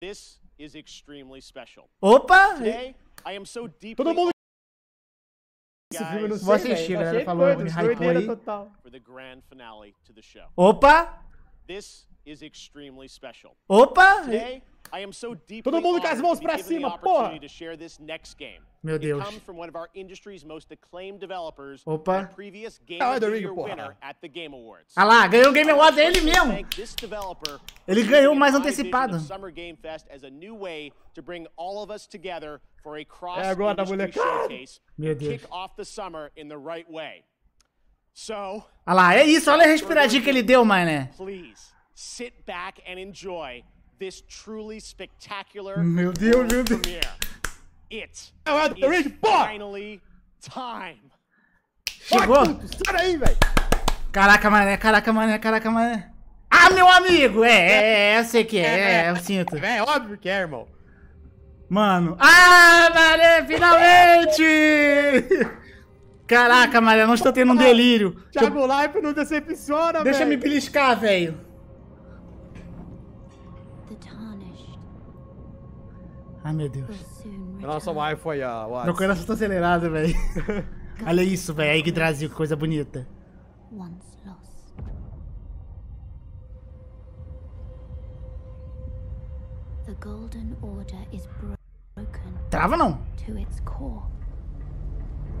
This is extremely special. Opa! Today, I am so deeply Todo mundo esse filme não Vou assistir, galera. Né? Falou, me hypou aí. For the grand finale to the show. Opa! This is extremely special. Opa! Today, I am so deeply Todo mundo com as mãos para cima, porra. To share this next game. Meu Deus. It comes from one of our industry's most acclaimed developers Opa. previous Game ah, of the Year winner at the Game Awards. Ah lá, ganhou o Game Awards ele mesmo. Ele ganhou mais antecipado. Summer Game Fest as a new way to bring all of us together for a cross é agora, molecada. Meu Deus. Kick off the summer in the right way. So, ah lá, é isso, olha a respiradinha que ele deu, mané. Please sit back and enjoy this truly spectacular meu Deus, meu Deus. premiere. It é is finally time. Chegou? Sai aí, velho. Caraca, mané, caraca, mané, caraca, mané. Ah, meu amigo! É, é, é, eu sei que é, é, eu sinto. É, é óbvio que é, irmão. Mano. Ah, Maré, finalmente! Caraca, Maré, não estou tendo um delírio. Thiago Life não decepciona, velho. Deixa véio. me beliscar, velho. Ai, meu Deus. É Nossa, o foi a Watts. Meu coração tá acelerado, velho. Olha isso, velho. Aí que trazia que coisa bonita. Trava não.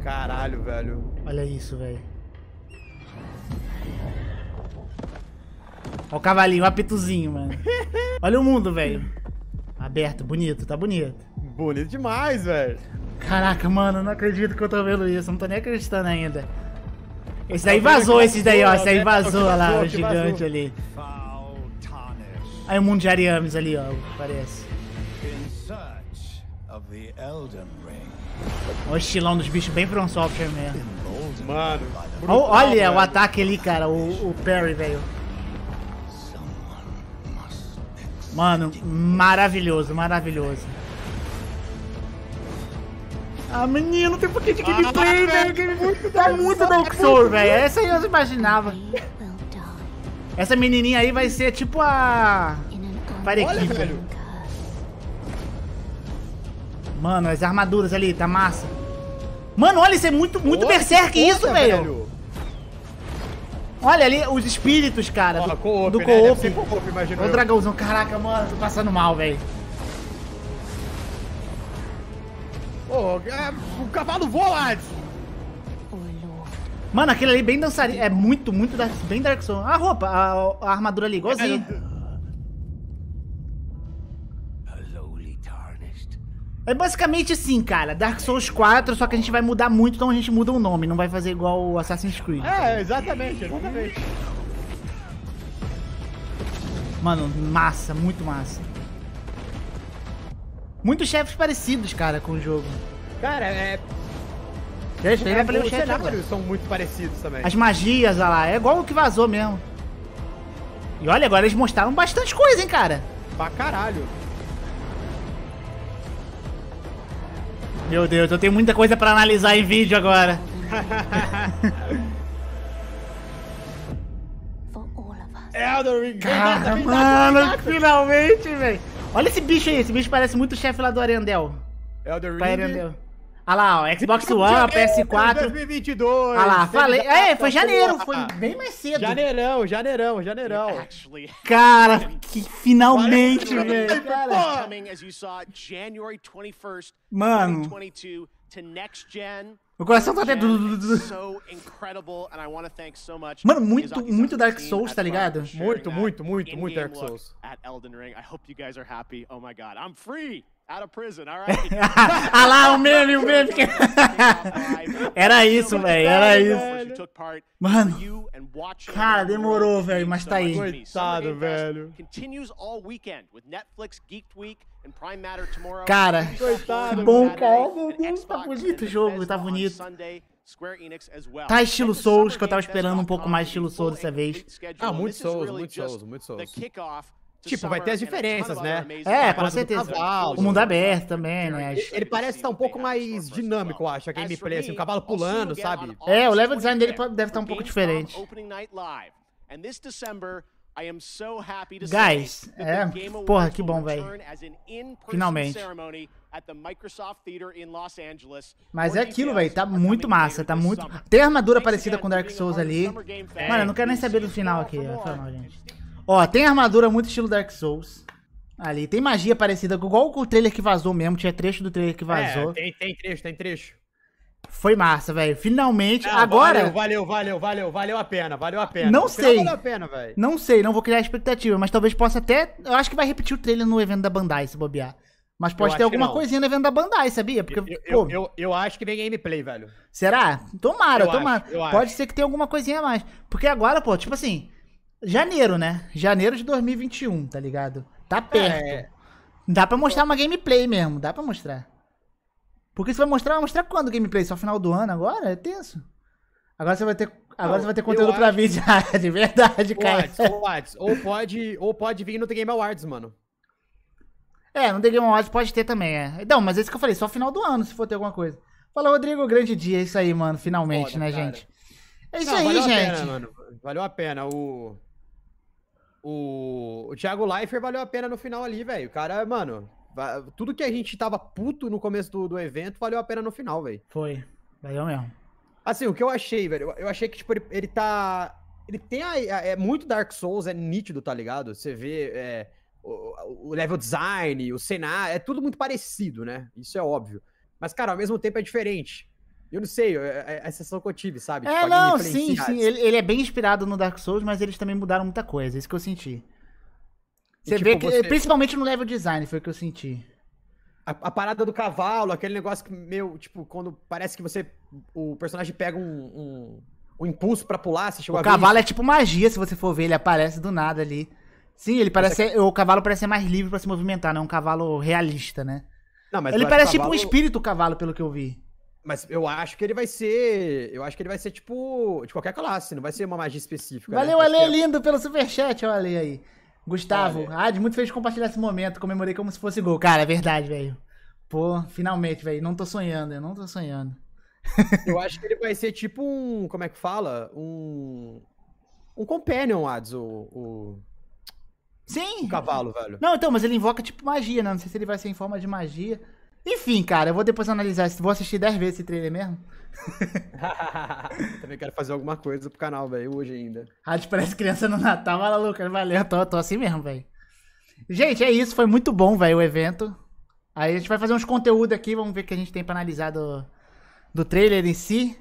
Caralho, velho. Olha isso, velho. Olha o cavalinho, o apituzinho, mano. Olha o mundo, velho aberto, bonito, tá bonito. Bonito demais, velho. Caraca, mano, não acredito que eu tô vendo isso, não tô nem acreditando ainda. Esse tá daí vazou, esse daí, ó. Esse daí né? vazou lá, o gigante ali. Aí o mundo de Ariames ali, ó, parece. O estilão dos bichos bem from software mesmo. Mano. Brutal, olha velho. o ataque ali, cara, o, o Perry, velho. Mano, maravilhoso, maravilhoso. Ah, menino, tem um pouquinho de gameplay, velho. Que muito tá muito Dark Souls, velho. Essa aí eu imaginava. Essa menininha aí vai ser tipo a... Parequita. velho. Mano, as armaduras ali, tá massa. Mano, olha, isso é muito, muito olha berserk isso, velho. velho. Olha ali os espíritos, cara. do co-op, do né? co-op. Co o dragãozão. Caraca, mano, tô passando mal, velho. Pô, é, o cavalo voa, Adson. Mano, aquele ali é bem dançarino. É muito, muito bem Dark Souls. A roupa, a, a armadura ali, é, igualzinho. É basicamente assim, cara. Dark Souls 4, só que a gente vai mudar muito, então a gente muda o nome, não vai fazer igual o Assassin's Creed. Tá é, exatamente, exatamente. Mano, massa, muito massa. Muitos chefes parecidos, cara, com o jogo. Cara, é. Deixa, é, é, os cenários são muito parecidos também. As magias, olha lá, é igual o que vazou mesmo. E olha, agora eles mostraram bastante coisa, hein, cara. Pra caralho. Meu Deus, eu tenho muita coisa pra analisar em vídeo agora. Elder Ring. Cara, mano, finalmente, velho. Olha esse bicho aí. Esse bicho parece muito o chefe lá do Arendel. Elder Ring. Arendel. Olha lá, ó, Xbox One, PS4. 2022. É Olha lá, falei. É, foi janeiro, foi bem mais cedo. Janeirão, janeirão, janeirão. Cara, que finalmente, velho. Mano. Meu coração tá até. Mano, muito, muito Dark Souls, tá ligado? Muito, muito, muito, muito Dark Souls. Elden Ring. Oh my god, I'm free! Out of prison, all right. ah lá, o meme, o meme. era isso, velho, era isso. Mano, cara, demorou, velho, mas tá aí. Coitado, velho. Cara, que bom, cara. Meu Deus, tá bonito o jogo, tá bonito. Tá estilo Souls, que eu tava esperando um pouco mais estilo Souls dessa vez. Ah, muito Souls, muito Souls, muito Souls. Tipo, vai ter as diferenças, né? É, é com certeza. Cavalo, o mundo né? aberto também, né? Ele parece estar tá um pouco mais dinâmico, acho, é assim, a gameplay, assim, o cavalo pulando, sabe? É, o level design dele deve estar tá um pouco diferente. Guys, é, porra, que bom, velho. Finalmente. Mas é aquilo, velho. Tá muito massa. Tá muito. Tem armadura parecida com Dark Souls ali. Mano, eu não quero nem saber do final aqui. É Foi gente. Ó, tem armadura muito estilo Dark Souls. Ali, tem magia parecida, igual com o trailer que vazou mesmo, tinha trecho do trailer que é, vazou. É, tem, tem trecho, tem trecho. Foi massa, velho. Finalmente, não, agora. Valeu, valeu, valeu, valeu, valeu a pena, valeu a pena. Não sei. Valeu a pena, velho. Não sei, não vou criar expectativa, mas talvez possa até. Eu acho que vai repetir o trailer no evento da Bandai, se bobear. Mas pode eu ter alguma coisinha no evento da Bandai, sabia? Porque, eu, eu, pô, eu, eu acho que vem gameplay, velho. Será? Tomara, tomara. Acho, pode ser que tenha alguma coisinha a mais. Porque agora, pô, tipo assim, Janeiro, né? Janeiro de 2021, tá ligado? Tá é. perto. É. Dá pra mostrar uma gameplay mesmo, dá pra mostrar. Porque você vai mostrar, vai mostrar quando gameplay? Só final do ano agora? É tenso. Agora você vai ter, agora você vai ter conteúdo pra acho... vídeo ah, de verdade, cara. Ou, ou, pode, ou pode vir no The Game Awards, mano. É, no The Game Awards pode ter também, é. Não, mas é isso que eu falei, só final do ano, se for ter alguma coisa. Fala, Rodrigo, grande dia, é isso aí, mano, finalmente, Foda, né, cara. gente? É isso não, aí, valeu gente. Valeu a pena, mano. Valeu a pena. O... O, o Thiago Leifert valeu a pena no final ali, velho. O cara, mano, tudo que a gente tava puto no começo do, do evento valeu a pena no final, velho. Foi, valeu mesmo. Assim, o que eu achei, velho, eu achei que, tipo, ele, ele tá. Ele tem a, a, É muito Dark Souls, é nítido, tá ligado? Você vê. É, o, o level design, o cenário, é tudo muito parecido, né? Isso é óbvio. Mas, cara, ao mesmo tempo é diferente. Eu não sei, é, é a sensação que eu tive, sabe? É, tipo, não, sim, sim. Ah, ele, ele, é bem inspirado no Dark Souls, mas eles também mudaram muita coisa, é isso que eu senti. Você e, tipo, vê que, você... principalmente no level design, foi o que eu senti. A, a, parada do cavalo, aquele negócio que meu, tipo, quando parece que você. O personagem pega um, um, impulso para pular, se chegou O cavalo é tipo magia, se você for ver, ele aparece do nada ali. Sim, ele é parece. O cavalo parece ser mais livre para se movimentar, não é um cavalo realista, né? Não, mas ele parece cavalo... tipo um espírito o cavalo, pelo que eu vi. Mas eu acho que ele vai ser. Eu acho que ele vai ser tipo. de qualquer classe, não vai ser uma magia específica. Né? Valeu, né? Ale, é lindo pelo superchat, olha Ale aí. Gustavo, Ades Ad, muito feliz de compartilhar esse momento. Comemorei como se fosse gol. Cara, é verdade, velho. Pô, finalmente, velho. Não tô sonhando, eu não tô sonhando. eu acho que ele vai ser tipo um. Como é que fala? Um. Um Companion, Ads, o. o... Sim! O cavalo, velho. Não, então, mas ele invoca tipo magia, né? Não sei se ele vai ser em forma de magia. Enfim, cara, eu vou depois analisar. Vou assistir 10 vezes esse trailer mesmo. Também quero fazer alguma coisa pro canal, velho, hoje ainda. Rádio ah, Parece Criança no Natal. maluco. Lucas, valeu. Tô, tô assim mesmo, velho. Gente, é isso. Foi muito bom, velho, o evento. Aí a gente vai fazer uns conteúdos aqui. Vamos ver o que a gente tem pra analisar do, do trailer em si.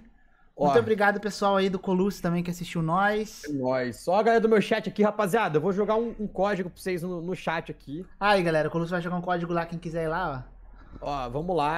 Ó, muito obrigado, pessoal aí do Colus também que assistiu nós. É nóis. Só a galera do meu chat aqui, rapaziada. Eu vou jogar um, um código pra vocês no, no chat aqui. Aí, galera, o Colus vai jogar um código lá, quem quiser ir lá, ó. Ó, vamos lá.